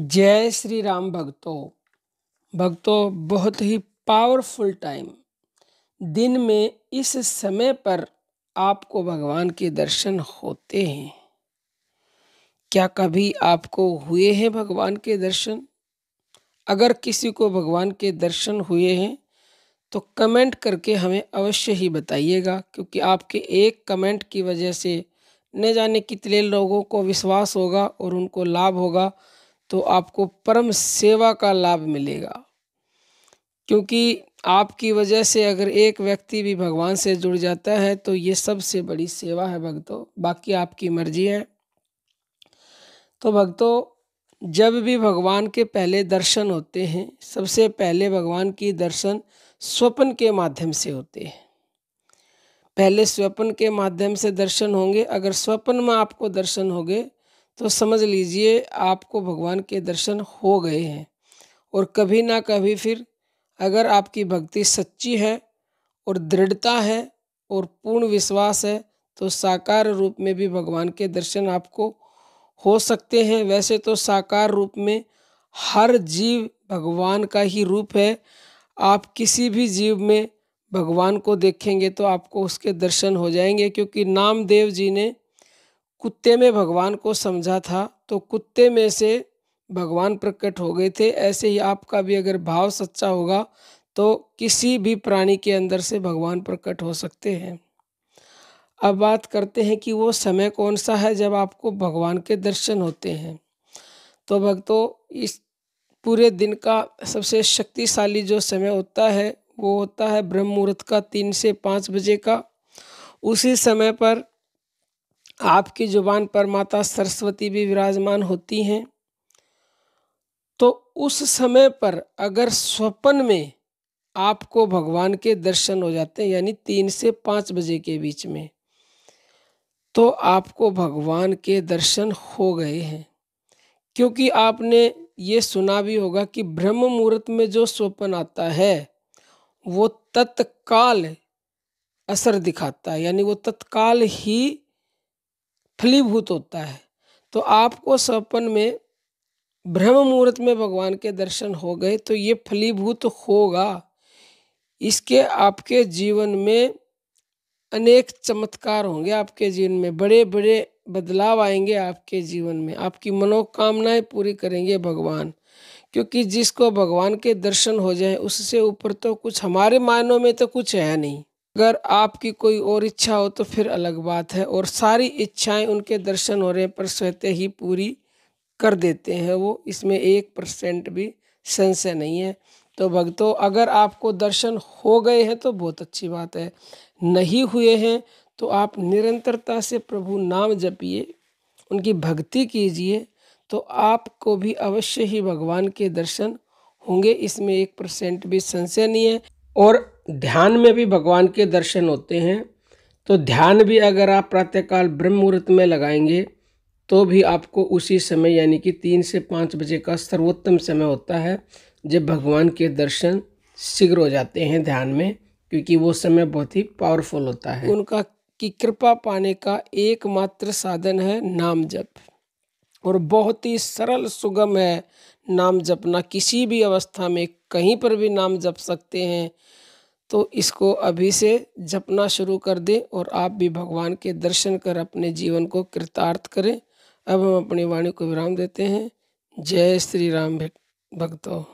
जय श्री राम भक्तों भक्तों बहुत ही पावरफुल टाइम दिन में इस समय पर आपको भगवान के दर्शन होते हैं क्या कभी आपको हुए हैं भगवान के दर्शन अगर किसी को भगवान के दर्शन हुए हैं तो कमेंट करके हमें अवश्य ही बताइएगा क्योंकि आपके एक कमेंट की वजह से न जाने कितने लोगों को विश्वास होगा और उनको लाभ होगा तो आपको परम सेवा का लाभ मिलेगा क्योंकि आपकी वजह से अगर एक व्यक्ति भी भगवान से जुड़ जाता है तो ये सबसे बड़ी सेवा है भक्तों बाकी आपकी मर्जी है तो भक्तों जब भी भगवान के पहले दर्शन होते हैं सबसे पहले भगवान की दर्शन स्वप्न के माध्यम से होते हैं पहले स्वप्न के माध्यम से दर्शन होंगे अगर स्वप्न में आपको दर्शन होंगे तो समझ लीजिए आपको भगवान के दर्शन हो गए हैं और कभी ना कभी फिर अगर आपकी भक्ति सच्ची है और दृढ़ता है और पूर्ण विश्वास है तो साकार रूप में भी भगवान के दर्शन आपको हो सकते हैं वैसे तो साकार रूप में हर जीव भगवान का ही रूप है आप किसी भी जीव में भगवान को देखेंगे तो आपको उसके दर्शन हो जाएंगे क्योंकि नामदेव जी ने कुत्ते में भगवान को समझा था तो कुत्ते में से भगवान प्रकट हो गए थे ऐसे ही आपका भी अगर भाव सच्चा होगा तो किसी भी प्राणी के अंदर से भगवान प्रकट हो सकते हैं अब बात करते हैं कि वो समय कौन सा है जब आपको भगवान के दर्शन होते हैं तो भक्तों इस पूरे दिन का सबसे शक्तिशाली जो समय होता है वो होता है ब्रह्म मुहूर्त का तीन से पाँच बजे का उसी समय पर आपकी ज़ुबान पर माता सरस्वती भी विराजमान होती हैं तो उस समय पर अगर स्वप्न में आपको भगवान के दर्शन हो जाते हैं यानी तीन से पाँच बजे के बीच में तो आपको भगवान के दर्शन हो गए हैं क्योंकि आपने ये सुना भी होगा कि ब्रह्म मुहूर्त में जो स्वप्न आता है वो तत्काल असर दिखाता है यानी वो तत्काल ही फलीभूत होता है तो आपको सपन में ब्रह्म मुहूर्त में भगवान के दर्शन हो गए तो ये फलीभूत होगा इसके आपके जीवन में अनेक चमत्कार होंगे आपके जीवन में बड़े बड़े बदलाव आएंगे आपके जीवन में आपकी मनोकामनाएं पूरी करेंगे भगवान क्योंकि जिसको भगवान के दर्शन हो जाए उससे ऊपर तो कुछ हमारे मायनों में तो कुछ है नहीं अगर आपकी कोई और इच्छा हो तो फिर अलग बात है और सारी इच्छाएं उनके दर्शन हो रहे पर स्वतः ही पूरी कर देते हैं वो इसमें एक परसेंट भी संशय नहीं है तो भक्तों अगर आपको दर्शन हो गए हैं तो बहुत अच्छी बात है नहीं हुए हैं तो आप निरंतरता से प्रभु नाम जपिए उनकी भक्ति कीजिए तो आपको भी अवश्य ही भगवान के दर्शन होंगे इसमें एक परसेंट भी संशय नहीं है और ध्यान में भी भगवान के दर्शन होते हैं तो ध्यान भी अगर आप प्रातःकाल ब्रह्म मुहूर्त में लगाएंगे तो भी आपको उसी समय यानी कि तीन से पाँच बजे का सर्वोत्तम समय होता है जब भगवान के दर्शन शीघ्र हो जाते हैं ध्यान में क्योंकि वो समय बहुत ही पावरफुल होता है उनका की कृपा पाने का एकमात्र साधन है नाम जप और बहुत ही सरल सुगम है नाम जपना किसी भी अवस्था में कहीं पर भी नाम जप सकते हैं तो इसको अभी से जपना शुरू कर दें और आप भी भगवान के दर्शन कर अपने जीवन को कृतार्थ करें अब हम अपनी वाणी को विराम देते हैं जय श्री राम भक्तों